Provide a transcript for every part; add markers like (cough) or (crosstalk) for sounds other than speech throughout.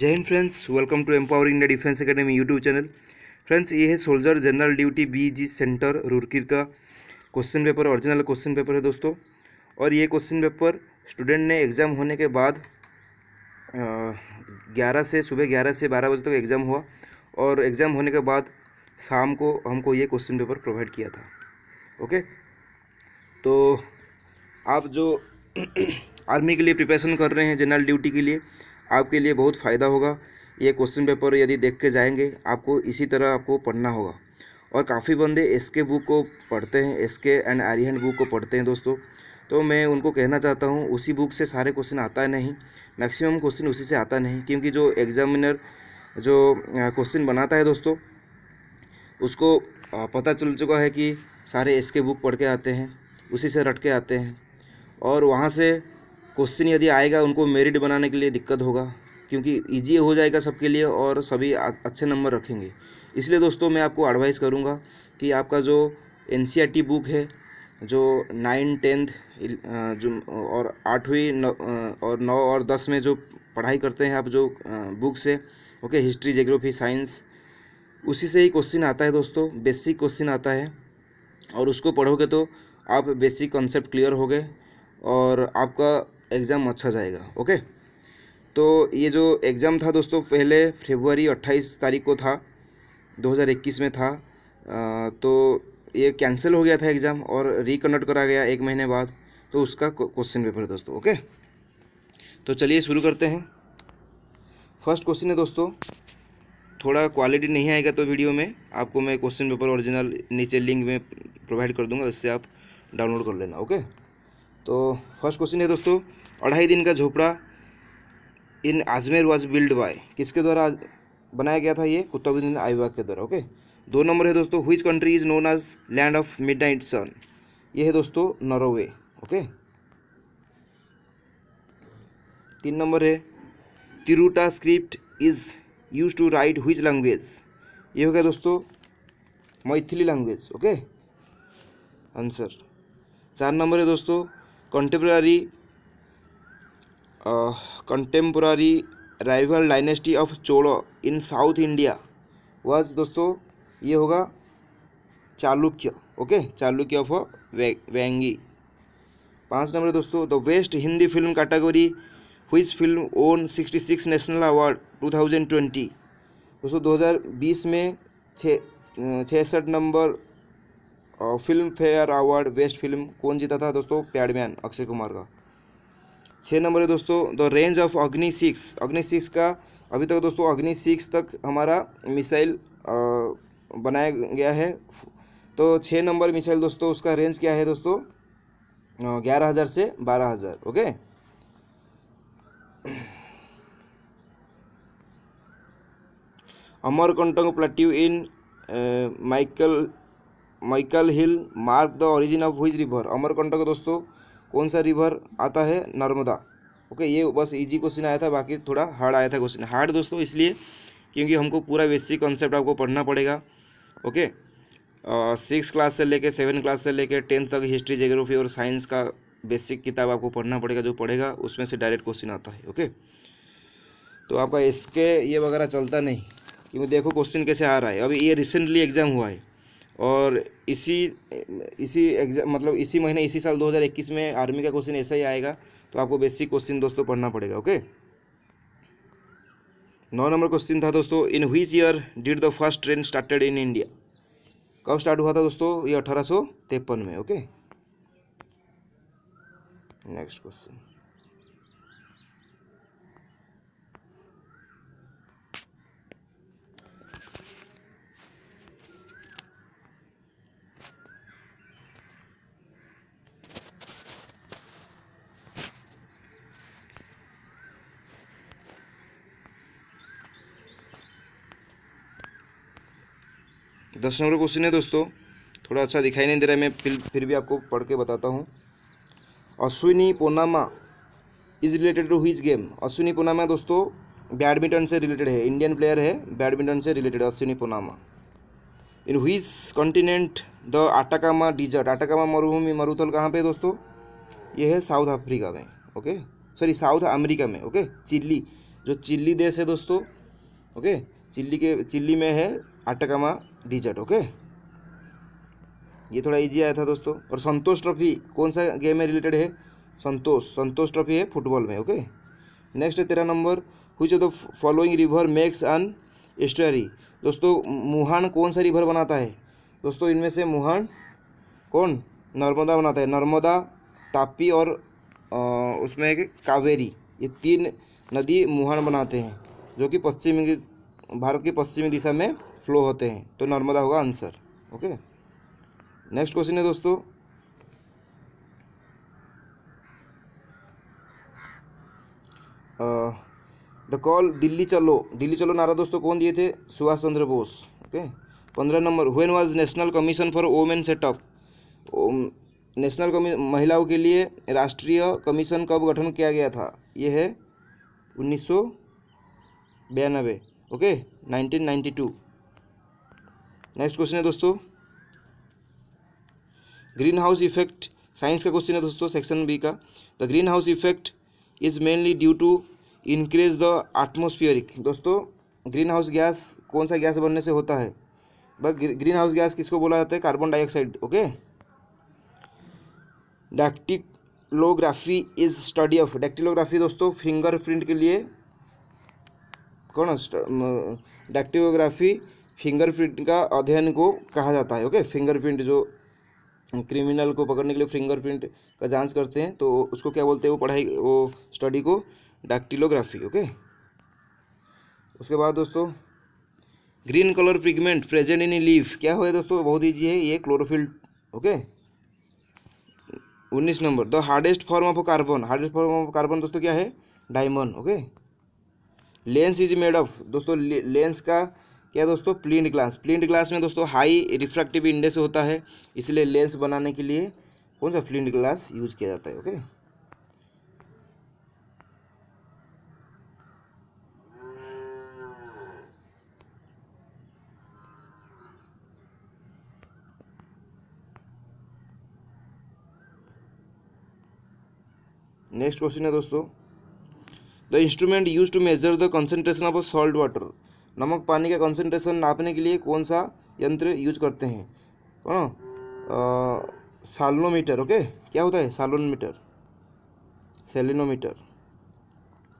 जय Hind friends welcome to empower India defence academy YouTube channel friends ये है soldier general duty B G centre रुड़कीर का question paper original question paper है दोस्तों और ये क्वेश्चन पेपर स्टूडेंट ने एग्ज़ाम होने के बाद ग्यारह से सुबह ग्यारह से बारह बजे तक तो एग्ज़ाम हुआ और एग्ज़ाम होने के बाद शाम को हमको ये क्वेश्चन पेपर प्रोवाइड किया था ओके तो आप जो आर्मी (clears throat) के लिए प्रिपरेशन कर रहे हैं जनरल ड्यूटी के लिए आपके लिए बहुत फ़ायदा होगा ये क्वेश्चन पेपर यदि देख के जाएंगे आपको इसी तरह आपको पढ़ना होगा और काफ़ी बंदे एस के बुक को पढ़ते हैं एस के एंड आर्यन बुक को पढ़ते हैं दोस्तों तो मैं उनको कहना चाहता हूँ उसी बुक से सारे क्वेश्चन आता नहीं मैक्सिमम क्वेश्चन उसी से आता नहीं क्योंकि जो एग्ज़ामिनर जो क्वेश्चन बनाता है दोस्तों उसको पता चल चुका है कि सारे एस के बुक पढ़ के आते हैं उसी से रट के आते हैं और वहाँ से क्वेश्चन यदि आएगा उनको मेरिट बनाने के लिए दिक्कत होगा क्योंकि ईजी हो जाएगा सबके लिए और सभी अच्छे नंबर रखेंगे इसलिए दोस्तों मैं आपको एडवाइस करूँगा कि आपका जो एन बुक e है जो नाइन टेंथ जो और आठवीं और नौ और दस में जो पढ़ाई करते हैं आप जो बुक से ओके हिस्ट्री जोग्राफी साइंस उसी से ही क्वेश्चन आता है दोस्तों बेसिक क्वेश्चन आता है और उसको पढ़ोगे तो आप बेसिक कॉन्सेप्ट क्लियर हो गए और आपका एग्ज़ाम अच्छा जाएगा ओके तो ये जो एग्ज़ाम था दोस्तों पहले फेबररी 28 तारीख को था 2021 में था आ, तो ये कैंसिल हो गया था एग्ज़ाम और रिकन्डक्ट करा गया एक महीने बाद तो उसका क्वेश्चन पेपर है दोस्तों ओके तो चलिए शुरू करते हैं फर्स्ट क्वेश्चन है दोस्तों थोड़ा क्वालिटी नहीं आएगा तो वीडियो में आपको मैं क्वेश्चन पेपर ओरिजिनल नीचे लिंक में प्रोवाइड कर दूंगा इससे आप डाउनलोड कर लेना ओके तो फर्स्ट क्वेश्चन है दोस्तों Adhai Din Ka Jhonpra in Ajmer was build by किसके द्वारा बनाया गया था ये कुतुबुद्दीन आईबाग के द्वारा ओके दो नंबर है दोस्तों which country is known as land of midnight sun ये है दोस्तों नॉर्वे ओके तीन नंबर है Tirhuta script is use to write which language ये हो गया दोस्तों मैथिली लैंग्वेज ओके आंसर चार नंबर है दोस्तों contemporary contemporary rival dynasty of Cholas in South India was दोस्तों ये होगा चालुक्य ओके चालुक्य ऑफ वे, वेंगी पाँच नंबर दोस्तों the best Hindi film category which film own 66 national award 2020 दोस्तों 2020 में छसठ number Filmfare award best film कौन जीता था दोस्तों पैडमैन अक्षय कुमार का छः नंबर है दोस्तों the range of Agni six Agni six का अभी तक दोस्तों अग्नि सिक्स तक हमारा मिसाइल बनाया गया है तो छः नंबर मिसाइल दोस्तों उसका रेंज क्या है दोस्तों ग्यारह हज़ार से बारह हज़ार okay Amarkantak plateau in Maikal Maikal hill mark the origin of which river Amarkantak दोस्तों कौन सा रिवर आता है नर्मदा ओके ये बस इजी क्वेश्चन आया था बाकी थोड़ा हार्ड आया था क्वेश्चन हार्ड दोस्तों इसलिए क्योंकि हमको पूरा बेसिक कॉन्सेप्ट आपको पढ़ना पड़ेगा ओके सिक्स क्लास से लेकर सेवन क्लास से लेकर टेंथ तक हिस्ट्री जोग्राफी और साइंस का बेसिक किताब आपको पढ़ना पड़ेगा जो पढ़ेगा उसमें से डायरेक्ट क्वेश्चन आता है ओके तो आपका इसके ये वगैरह चलता नहीं क्योंकि देखो क्वेश्चन कैसे आ रहा है अभी ये रिसेंटली एग्ज़ाम हुआ है और इसी इसी एग्जाम मतलब इसी महीने इसी साल 2021 में आर्मी का क्वेश्चन ऐसा ही आएगा तो आपको बेसिक क्वेश्चन दोस्तों पढ़ना पड़ेगा ओके नौ नंबर क्वेश्चन था दोस्तों in which year did the first train started in India कब स्टार्ट हुआ था दोस्तों ये अठारह में ओके नेक्स्ट क्वेश्चन दस नंबर क्वेश्चन है दोस्तों थोड़ा अच्छा दिखाई नहीं दे रहा है मैं फिर फिर भी आपको पढ़ के बताता हूँ Ashwini Ponnappa is related to his game Ashwini Ponnappa दोस्तों बैडमिंटन से रिलेटेड है इंडियन प्लेयर है बैडमिंटन से related Ashwini Ponnappa in which continent the Atacama desert Atacama मरुभूमि मरुथल कहाँ पे दोस्तों ये है साउथ अफ्रीका में ओके सॉरी साउथ अमेरिका में ओके चिल्ली जो चिल्ली देश है दोस्तों ओके चिल्ली के चिल्ली में है आटाकामा डिजट ओके ये थोड़ा इजी आया था दोस्तों और संतोष ट्रॉफी कौन सा गेम में रिलेटेड है संतोष संतोष ट्रॉफी है फुटबॉल में ओके नेक्स्ट है तेरह number which the following river makes an estuary दोस्तों मुहान कौन सा रिवर बनाता है दोस्तों इनमें से मुहान कौन नर्मदा बनाता है नर्मदा तापी और उसमें कावेरी ये तीन नदी मुहान बनाते हैं जो कि पश्चिम भारत की पश्चिमी दिशा में फ्लो होते हैं तो नर्मदा होगा आंसर ओके नेक्स्ट क्वेश्चन है दोस्तों द कॉल दिल्ली चलो दिल्ली चलो नारा दोस्तों कौन दिए थे सुभाष चंद्र बोस ओके पंद्रह number when was national commission for women set up national महिलाओं के लिए राष्ट्रीय कमीशन कब गठन किया गया था यह है उन्नीस सौ बयानबे ओके 1992 नेक्स्ट क्वेश्चन है दोस्तों ग्रीन हाउस इफेक्ट साइंस का क्वेश्चन है दोस्तों सेक्शन बी का the greenhouse effect is mainly due to increase the atmospheric दोस्तों ग्रीन हाउस गैस कौन सा गैस बनने से होता है बस ग्रीन हाउस गैस किसको बोला जाता है carbon dioxide okay dactylography is study of dactylography दोस्तों फिंगर प्रिंट के लिए कौन फिंगर फिंगरप्रिंट का अध्ययन को कहा जाता है ओके फिंगरप्रिंट जो क्रिमिनल को पकड़ने के लिए फिंगरप्रिंट का जांच करते हैं तो उसको क्या बोलते हैं वो पढ़ाई वो स्टडी को डैक्टिलोग्राफी ओके उसके बाद दोस्तों green colour pigment present in leaf क्या हुआ दोस्तों बहुत ईजी है ये क्लोरोफिल ओके उन्नीस number the hardest form of carbon hardest form of carbon दोस्तों क्या है diamond okay lens is made of दोस्तों लेंस का क्या दोस्तों प्लिंट ग्लास प्लिंट ग्लास में दोस्तों हाई रिफ्रैक्टिव इंडेक्स होता है इसलिए लेंस बनाने के लिए कौन सा प्लिंट ग्लास यूज किया जाता है ओके नेक्स्ट क्वेश्चन है दोस्तों the instrument use to measure the concentration of salt water नमक पानी का कंसनट्रेशन नापने के लिए कौन सा यंत्र यूज करते हैं कौन सालोमीटर ओके क्या होता है सालोमीटर सेलिनोमीटर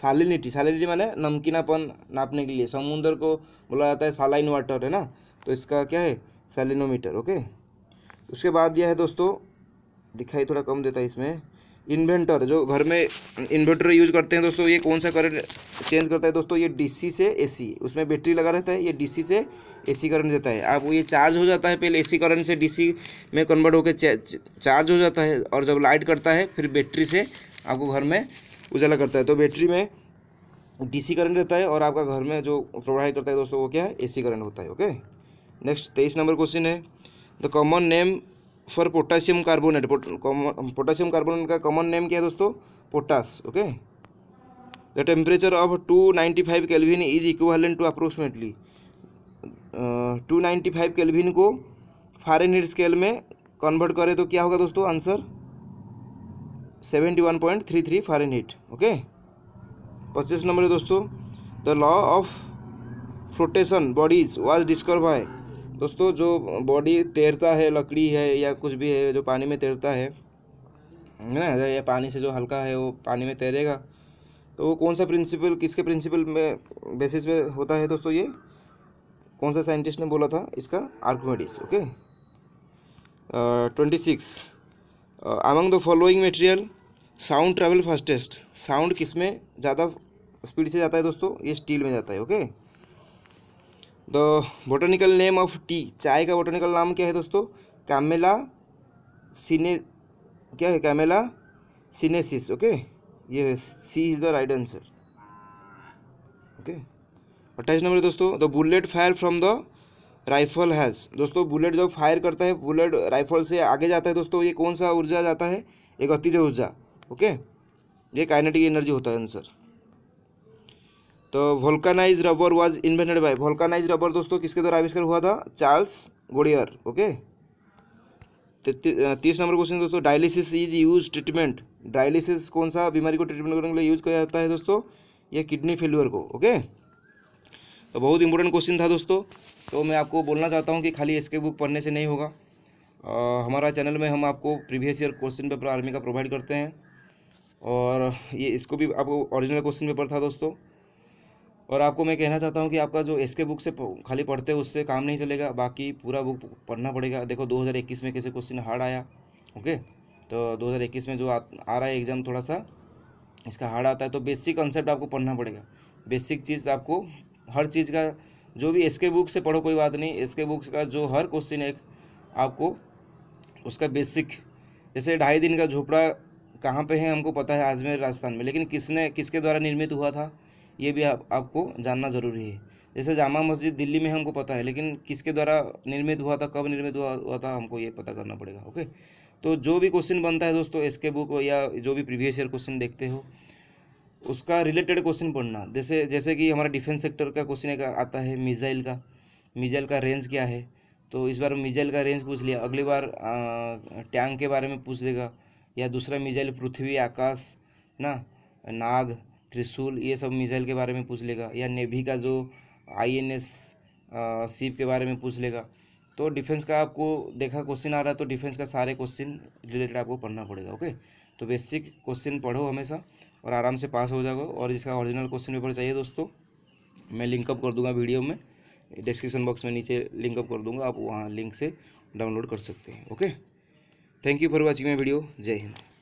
सालिनिटी सालिनिटी माने नमकीनापन नापने के लिए समुद्र को बोला जाता है सालाइन वाटर है ना तो इसका क्या है सेलिनोमीटर ओके उसके बाद यह है दोस्तों दिखाई थोड़ा कम देता है इसमें इन्वेंटर जो घर में इन्वर्टर यूज करते हैं दोस्तों ये कौन सा करंट चेंज करता है दोस्तों ये डीसी से एसी उसमें बैटरी लगा रहता है ये डीसी से एसी करंट देता है अब ये चार्ज हो जाता है पहले एसी करंट से डीसी में कन्वर्ट होकर चार्ज हो जाता है और जब लाइट करता है फिर बैटरी से आपको घर में उजाला करता है तो बैटरी में सी करंट रहता है और आपका घर में जो प्रोवाइड करता है दोस्तों वो क्या है ए करंट होता है ओके नेक्स्ट तेईस नंबर क्वेश्चन है the common name for potassium carbonate potassium carbonate का कॉमन नेम क्या है दोस्तों potash okay the temperature of two ninety five kelvin is equal to approximately two ninety five kelvin को Fahrenheit scale में convert करें तो क्या होगा दोस्तों answer seventy one point three three Fahrenheit okay पच्चीस नंबर दोस्तों the law of flotation bodies was discover by दोस्तों जो बॉडी तैरता है लकड़ी है या कुछ भी है जो पानी में तैरता है ना या पानी से जो हल्का है वो पानी में तैरेगा तो वो कौन सा प्रिंसिपल किसके प्रिंसिपल में बेसिस पे होता है दोस्तों ये कौन सा साइंटिस्ट ने बोला था इसका Archimedes okay twenty six among the following material sound travel fastest sound किस में ज़्यादा स्पीड से जाता है दोस्तों ये स्टील में जाता है okay okay? The botanical name of tea चाय का बोटनिकल नाम क्या है दोस्तों कैमेला सिने क्या है कैमेला सिनेसिस ओके ये है C is the right answer okay अट्ठाईस नंबर दोस्तों the bullet fire from the rifle has दोस्तों बुलेट जब फायर करता है बुलेट राइफल से आगे जाता है दोस्तों ये कौन सा ऊर्जा जाता है एक अतिज ऊर्जा ओके ये काइनेटिक एनर्जी होता है आंसर तो vulcanize rubber was invented by vulcanize rubber दोस्तों किसके द्वारा आविष्कार हुआ था चार्ल्स गोडियर ओके तीस नंबर क्वेश्चन दोस्तों dialysis is use treatment dialysis कौन सा बीमारी को ट्रीटमेंट करने के लिए यूज किया जाता है दोस्तों या किडनी फेल्यूअर को ओके तो बहुत इंपॉर्टेंट क्वेश्चन था दोस्तों तो मैं आपको बोलना चाहता हूँ कि खाली इसके बुक पढ़ने से नहीं होगा आ, हमारा चैनल में हम आपको previous year question paper army का प्रोवाइड करते हैं और ये इसको भी आपको ओरिजिनल क्वेश्चन पेपर था दोस्तों और आपको मैं कहना चाहता हूँ कि आपका जो एस के बुक से खाली पढ़ते हो उससे काम नहीं चलेगा बाकी पूरा बुक पढ़ना पड़ेगा देखो 2021 में कैसे क्वेश्चन हार्ड आया ओके तो 2021 में जो आ, आ रहा है एग्ज़ाम थोड़ा सा इसका हार्ड आता है तो बेसिक कंसेप्ट आपको पढ़ना पड़ेगा बेसिक चीज़ आपको हर चीज़ का जो भी एस के बुक से पढ़ो कोई बात नहीं एस के बुक का जो हर क्वेश्चन एक आपको उसका बेसिक जैसे ढाई दिन का झोपड़ा कहाँ पे है हमको पता है अजमेर राजस्थान में लेकिन किसने किसके द्वारा निर्मित हुआ था ये भी आप, आपको जानना ज़रूरी है जैसे जामा मस्जिद दिल्ली में हमको पता है लेकिन किसके द्वारा निर्मित हुआ था कब निर्मित हुआ हुआ था हमको ये पता करना पड़ेगा ओके तो जो भी क्वेश्चन बनता है दोस्तों एसके बुक या जो भी प्रीवियस ईयर क्वेश्चन देखते हो उसका रिलेटेड क्वेश्चन पढ़ना जैसे जैसे कि हमारा डिफेंस सेक्टर का क्वेश्चन एक आता है मिज़ाइल का मिज़ाइल का रेंज क्या है तो इस बार मिज़ाइल का रेंज पूछ लिया अगली बार टैंक के बारे में पूछ देगा या दूसरा मिज़ाइल पृथ्वी आकाश ना नाग त्रिशूल ये सब मिसाइल के बारे में पूछ लेगा या नेवी का जो आई एन एस सीप के बारे में पूछ लेगा तो डिफेंस का आपको देखा क्वेश्चन आ रहा है तो डिफेंस का सारे क्वेश्चन रिलेटेड आपको पढ़ना पड़ेगा ओके तो बेसिक क्वेश्चन पढ़ो हमेशा और आराम से पास हो जाओगे और जिसका ओरिजिनल क्वेश्चन पेपर चाहिए दोस्तों मैं लिंकअप कर दूंगा वीडियो में डिस्क्रिप्शन बॉक्स में नीचे लिंकअप कर दूंगा आप वहाँ लिंक से डाउनलोड कर सकते हैं okay thank you for watching my video जय हिंद